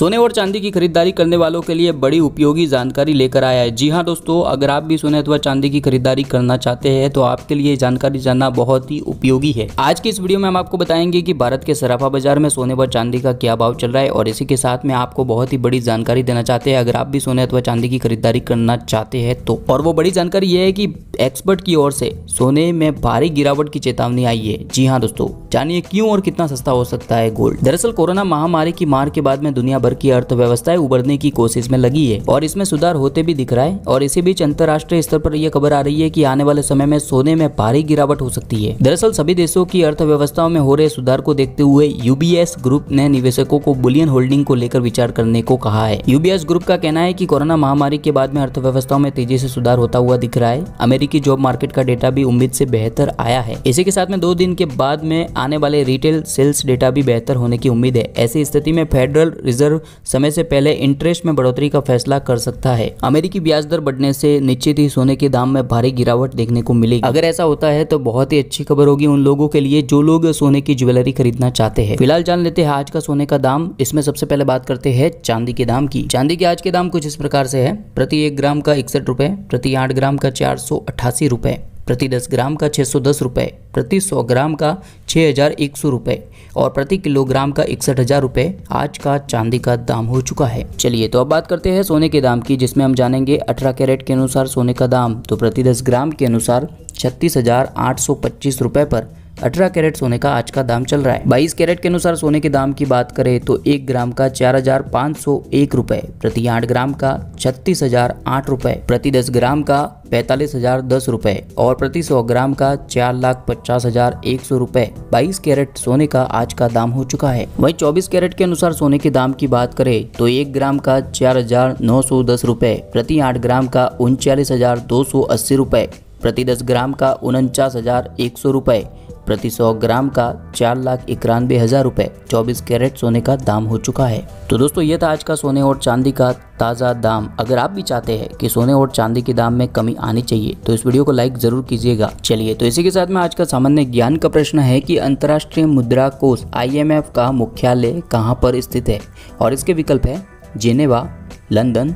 सोने और चांदी की खरीदारी करने वालों के लिए बड़ी उपयोगी जानकारी लेकर आया है जी हाँ दोस्तों अगर आप भी सोने अथवा चांदी की खरीदारी करना चाहते हैं तो आपके लिए जानकारी जानना बहुत ही उपयोगी है आज की इस वीडियो में हम आपको बताएंगे कि भारत के सराफा बाजार में सोने व चांदी का क्या भाव चल रहा है और इसी के साथ में आपको बहुत ही बड़ी जानकारी देना चाहते हैं अगर आप भी सोने अथवा चांदी की खरीदारी करना चाहते हैं तो और वो बड़ी जानकारी ये है की एक्सपर्ट की ओर से सोने में भारी गिरावट की चेतावनी आई है जी हाँ दोस्तों जानिए क्यों और कितना सस्ता हो सकता है गोल्ड दरअसल कोरोना महामारी की मार के बाद में दुनिया भर की अर्थव्यवस्थाएं उबरने की कोशिश में लगी है और इसमें सुधार होते भी दिख रहा है और इसी बीच अंतर्राष्ट्रीय स्तर पर यह खबर आ रही है की आने वाले समय में सोने में भारी गिरावट हो सकती है दरअसल सभी देशों की अर्थव्यवस्थाओं में हो रहे सुधार को देखते हुए यूबीएस ग्रुप ने निवेशकों को बुलियन होल्डिंग को लेकर विचार करने को कहा है यूबीएस ग्रुप का कहना है की कोरोना महामारी के बाद में अर्थव्यवस्थाओं में तेजी से सुधार होता हुआ दिख रहा है अमेरिका की जॉब मार्केट का डेटा भी उम्मीद से बेहतर आया है इसी के साथ में दो दिन के बाद में आने वाले रिटेल सेल्स डेटा भी बेहतर होने की उम्मीद है ऐसी स्थिति में फेडरल रिजर्व समय से पहले इंटरेस्ट में बढ़ोतरी का फैसला कर सकता है अमेरिकी ब्याज दर बढ़ने से निश्चित ही सोने के दाम में भारी गिरावट देखने को मिलेगी अगर ऐसा होता है तो बहुत ही अच्छी खबर होगी उन लोगों के लिए जो लोग सोने की ज्वेलरी खरीदना चाहते हैं फिलहाल जान लेते हैं आज का सोने का दाम इसमें सबसे पहले बात करते हैं चांदी के दाम की चांदी के आज के दाम कुछ इस प्रकार से है प्रति एक ग्राम का इकसठ रूपए प्रति आठ ग्राम का चार सौ अट्ठासी रुपये प्रति दस ग्राम का छः सौ दस रुपये प्रति सौ ग्राम का छः हज़ार एक सौ रुपये और प्रति किलोग्राम का इकसठ हज़ार रुपये आज का चांदी का दाम हो चुका है चलिए तो अब बात करते हैं सोने के दाम की जिसमें हम जानेंगे अठारह कैरेट के अनुसार सोने का दाम तो प्रति दस ग्राम के अनुसार छत्तीस हज़ार आठ सौ पच्चीस रुपये पर अठारह कैरेट सोने का आज का दाम चल रहा है बाईस कैरेट के अनुसार सोने के दाम की बात करें तो एक ग्राम का चार हजार पाँच सौ एक रुपये प्रति आठ ग्राम का छत्तीस हजार आठ रुपये प्रति दस ग्राम का पैंतालीस हजार दस रूपए और प्रति सौ ग्राम का चार लाख पचास हजार एक सौ रूपए बाईस कैरेट सोने का आज का दाम हो चुका है वही चौबीस कैरेट के अनुसार सोने के दाम की बात करें तो एक ग्राम का चार हजार नौ सौ दस रूपए प्रति आठ ग्राम का उनचालीस हजार दो सौ अस्सी रूपए प्रति दस ग्राम का उनचास हजार एक सौ रूपए प्रति 100 ग्राम का चार लाख इक्यानबे हजार रूपए चौबीस कैरेट सोने का दाम हो चुका है तो दोस्तों ये था आज का सोने और चांदी का ताज़ा दाम अगर आप भी चाहते हैं कि सोने और चांदी के दाम में कमी आनी चाहिए तो इस वीडियो को लाइक जरूर कीजिएगा चलिए तो इसी के साथ में आज का सामान्य ज्ञान का प्रश्न है कि अंतर्राष्ट्रीय मुद्रा कोष आईएमएफ का मुख्यालय कहाँ पर स्थित है और इसके विकल्प है जेनेवा लंदन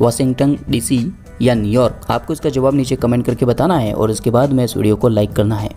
वाशिंगटन डीसी या न्यूयॉर्क आपको इसका जवाब नीचे कमेंट करके बताना है और इसके बाद में इस वीडियो को लाइक करना है